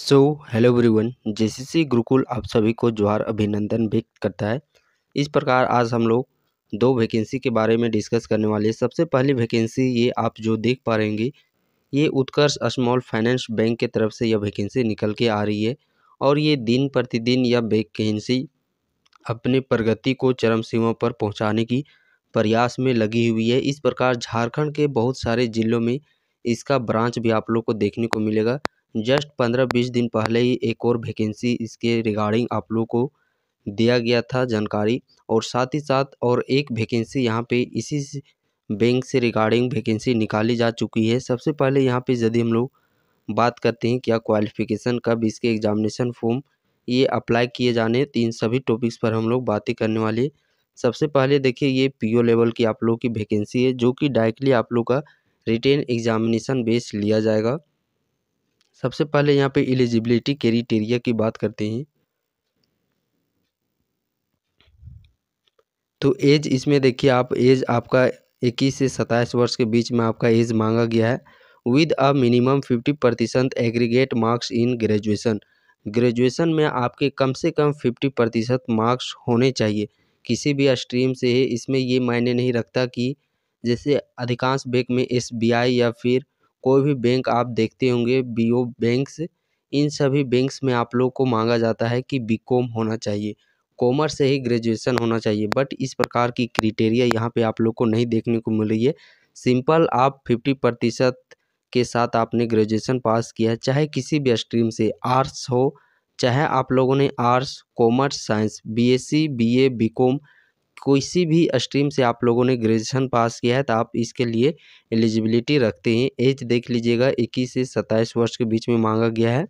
सो hello everyone JCC Gurukul आप सभी को जोहार अभिनंदन व्यक्त करता है इस प्रकार आज हम लोग दो वैकेंसी के बारे में डिस्कस करने वाले हैं सबसे पहली वैकेंसी ये आप जो देख पा रहेंगे ये उत्कर्ष स्मॉल फाइनेंस बैंक के तरफ से यह वैकेंसी निकल के आ रही है और ये दिन प्रतिदिन यह वैकेंसी अपने प्रगति को चरम सीमा पर पहुँचाने की प्रयास में लगी हुई है इस प्रकार झारखंड के बहुत सारे जिलों में इसका ब्रांच भी आप लोग को देखने को मिलेगा जस्ट पंद्रह बीस दिन पहले ही एक और वैकेंसी इसके रिगार्डिंग आप लोग को दिया गया था जानकारी और साथ ही साथ और एक वैकेंसी यहाँ पे इसी बैंक से रिगार्डिंग वैकेंसी निकाली जा चुकी है सबसे पहले यहाँ पे यदि हम लोग बात करते हैं क्या क्वालिफिकेशन कब इसके एग्जामिनेशन फॉर्म ये अप्लाई किए जाने इन सभी टॉपिक्स पर हम लोग बातें करने वाले सबसे पहले देखिए ये पीओ लेवल की आप लोग की वैकेंसी है जो कि डायरेक्टली आप लोग का रिटेन एग्जामिनेशन बेस लिया जाएगा सबसे पहले यहाँ पे एलिजिबिलिटी क्रिटेरिया की बात करते हैं तो एज इसमें देखिए आप एज आपका इक्कीस से 27 वर्ष के बीच में आपका एज मांगा गया है विद अ मिनिमम फिफ्टी प्रतिशत aggregate marks in graduation graduation में आपके कम से कम फिफ्टी प्रतिशत मार्क्स होने चाहिए किसी भी स्ट्रीम से इसमें ये मायने नहीं रखता कि जैसे अधिकांश बैंक में एस या फिर कोई भी बैंक आप देखते होंगे बी ओ बैंक्स इन सभी बैंक्स में आप लोग को मांगा जाता है कि बी कॉम होना चाहिए कॉमर्स से ही ग्रेजुएसन होना चाहिए बट इस प्रकार की क्रिटेरिया यहाँ पे आप लोग को नहीं देखने को मिल रही है सिंपल आप फिफ्टी प्रतिशत के साथ आपने ग्रेजुएसन पास किया है चाहे किसी भी स्ट्रीम से आर्ट्स हो चाहे आप लोगों ने arts commerce science BSc BA BCom किसी भी स्ट्रीम से आप लोगों ने ग्रेजुएशन पास किया है तो आप इसके लिए एलिजिबिलिटी रखते हैं एज देख लीजिएगा इक्कीस से सत्ताईस वर्ष के बीच में मांगा गया है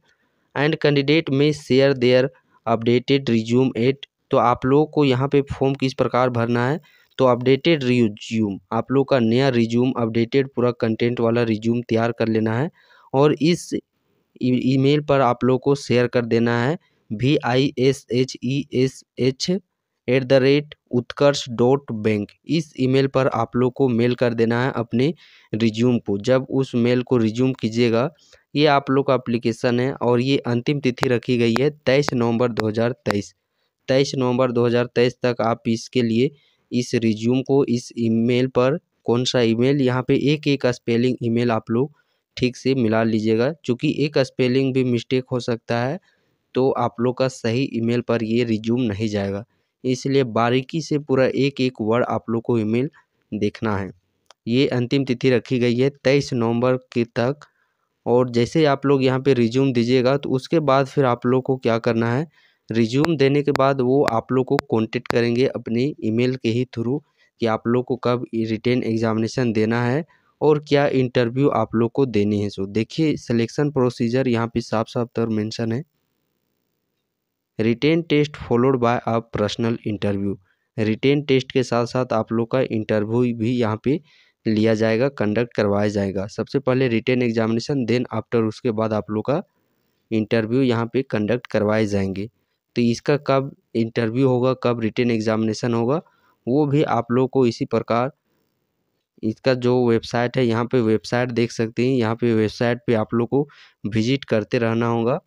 and candidate may share their updated resume at तो आप लोगों को यहाँ पे फॉर्म किस प्रकार भरना है तो अपडेटेड रिज्यूम आप लोग का नया रिज्यूम अपडेटेड पूरा कंटेंट वाला रिज्यूम तैयार कर लेना है और इस ईमेल पर आप लोग को शेयर कर देना है V I S H E S H at the rate Utkarsh dot bank इस ईमेल पर आप लोग को मेल कर देना है अपने रिज्यूम को जब उस मेल को रिज्यूम कीजिएगा ये आप लोग का अप्लीकेशन है और ये अंतिम तिथि रखी गई है तेईस नवंबर 2023 तेईस नवंबर 2023 तक आप इसके लिए इस रिज्यूम को इस ईमेल पर कौन सा ईमेल यहाँ पे एक एक स्पेलिंग ईमेल आप लोग ठीक से मिला लीजिएगा क्योंकि एक स्पेलिंग भी मिस्टेक हो सकता है तो आप लोग का सही ईमेल पर ये रिज्यूम नहीं जाएगा इसलिए बारीकी से पूरा एक एक वर्ड आप लोग को ईमेल देखना है ये अंतिम तिथि रखी गई है तेईस नवंबर के तक और जैसे आप लोग यहाँ पे रिज्यूम दीजिएगा तो उसके बाद फिर आप लोग को क्या करना है रिज्यूम देने के बाद वो आप लोग को कॉन्टेक्ट करेंगे अपने ईमेल के ही थ्रू कि आप लोग को कब रिटेन एग्जामिनेशन देना है और क्या इंटरव्यू आप लोग को देनी है सो देखिए सिलेक्शन प्रोसीजर यहाँ पे साफ साफ तौर मेंशन है written test followed by a personal interview written test के साथ साथ आप लोग का इंटरव्यू भी यहाँ पे लिया जाएगा कंडक्ट करवाया जाएगा सबसे पहले रिटेन एग्जामिनेशन देन आफ्टर उसके बाद आप लोग का इंटरव्यू यहाँ पे कंडक्ट करवाए जाएंगे तो इसका कब इंटरव्यू होगा कब रिटेन एग्जामिनेशन होगा वो भी आप लोग को इसी प्रकार इसका जो वेबसाइट है यहाँ पे वेबसाइट देख सकते हैं यहाँ पे वेबसाइट पे आप लोग को विजिट करते रहना होगा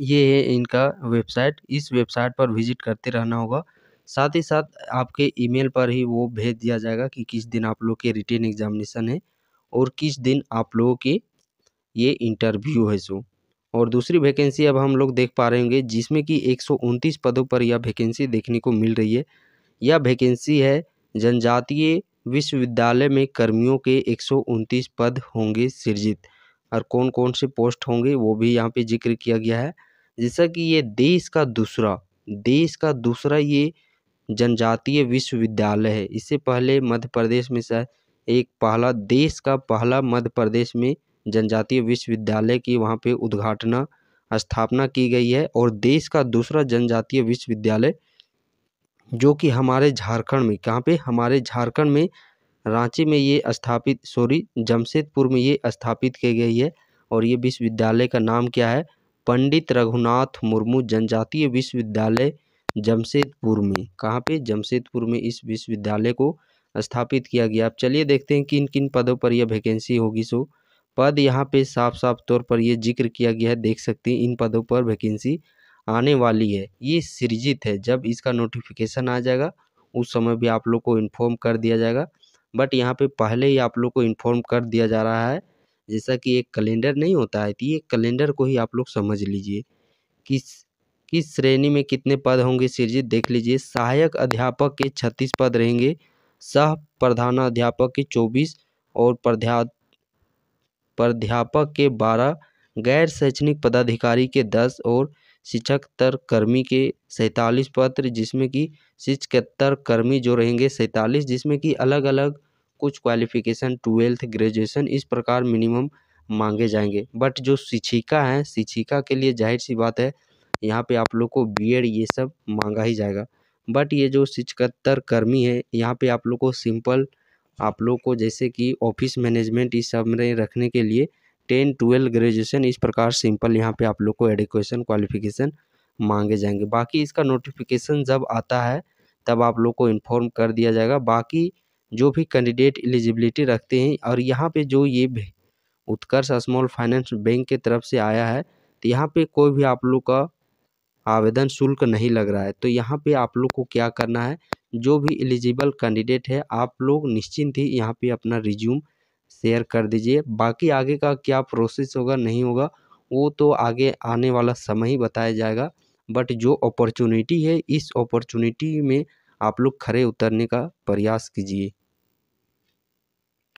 ये है इनका वेबसाइट इस वेबसाइट पर विजिट करते रहना होगा साथ ही साथ आपके ईमेल पर ही वो भेज दिया जाएगा कि किस दिन आप लोग के रिटेन एग्जामिनेशन है और किस दिन आप लोगों के ये इंटरव्यू है सो और दूसरी वैकेंसी अब हम लोग देख पा रहे होंगे जिसमें कि एक पदों पर यह वैकेंसी देखने को मिल रही है यह वैकेंसी है जनजातीय विश्वविद्यालय में कर्मियों के एक पद होंगे सृजित और कौन कौन से पोस्ट होंगे वो भी यहाँ पे जिक्र किया गया है जैसा कि ये देश का दूसरा देश का दूसरा ये जनजातीय विश्वविद्यालय है इससे पहले मध्य प्रदेश में शायद एक पहला देश का पहला मध्य प्रदेश में जनजातीय विश्वविद्यालय की वहाँ पे उद्घाटना स्थापना की गई है और देश का दूसरा जनजातीय विश्वविद्यालय जो कि हमारे झारखंड में कहाँ पे हमारे झारखंड में रांची में ये स्थापित सॉरी जमशेदपुर में ये स्थापित की गई है और ये विश्वविद्यालय का नाम क्या है पंडित रघुनाथ मुर्मू जनजातीय विश्वविद्यालय जमशेदपुर में कहाँ पे जमशेदपुर में इस विश्वविद्यालय को स्थापित किया गया अब चलिए देखते हैं किन किन पदों पर यह वैकेंसी होगी सो पद यहाँ पे साफ साफ तौर पर यह जिक्र किया गया है देख सकते हैं इन पदों पर वैकेंसी आने वाली है ये सृजित है जब इसका नोटिफिकेशन आ जाएगा उस समय भी आप लोग को इन्फॉर्म कर दिया जाएगा बट यहाँ पे पहले ही आप लोग को इन्फॉर्म कर दिया जा रहा है जैसा कि एक कैलेंडर नहीं होता है तो ये कैलेंडर को ही आप लोग समझ लीजिए किस किस श्रेणी में कितने पद होंगे सृजित देख लीजिए सहायक अध्यापक के छत्तीस पद रहेंगे सह प्रधानाध्यापक के चौबीस और प्रध्या प्राध्यापक के बारह गैर शैक्षणिक पदाधिकारी के दस और शिक्षकतर कर्मी के सैंतालीस पत्र जिसमें कि शिक्षकतर कर्मी जो रहेंगे सैंतालीस जिसमें कि अलग अलग कुछ क्वालिफिकेशन ट्वेल्थ ग्रेजुएसन इस प्रकार मिनिमम मांगे जाएंगे बट जो शिक्षिका हैं शिक्षिका के लिए जाहिर सी बात है यहाँ पे आप लोग को बी एड ये सब मांगा ही जाएगा बट ये जो शिक्षकतर कर्मी है यहाँ पे आप लोग को सिंपल आप लोग को जैसे कि ऑफिस मैनेजमेंट इस सब में रखने के लिए टेन ट्वेल्व ग्रेजुएशन इस प्रकार सिंपल यहाँ पे आप लोग को एडुकेशन क्वालिफिकेशन मांगे जाएंगे बाकी इसका नोटिफिकेशन जब आता है तब आप लोग को इन्फॉर्म कर दिया जाएगा बाकी जो भी कैंडिडेट एलिजिबिलिटी रखते हैं और यहाँ पे जो ये उत्कर्ष स्मॉल फाइनेंस बैंक के तरफ से आया है तो यहाँ पे कोई भी आप लोग का आवेदन शुल्क नहीं लग रहा है तो यहाँ पे आप लोग को क्या करना है जो भी एलिजिबल कैंडिडेट है आप लोग निश्चिंत ही यहाँ पे अपना रिज्यूम शेयर कर दीजिए बाकी आगे का क्या प्रोसेस होगा नहीं होगा वो तो आगे आने वाला समय ही बताया जाएगा बट जो अपॉर्चुनिटी है इस अपॉर्चुनिटी में आप लोग खड़े उतरने का प्रयास कीजिए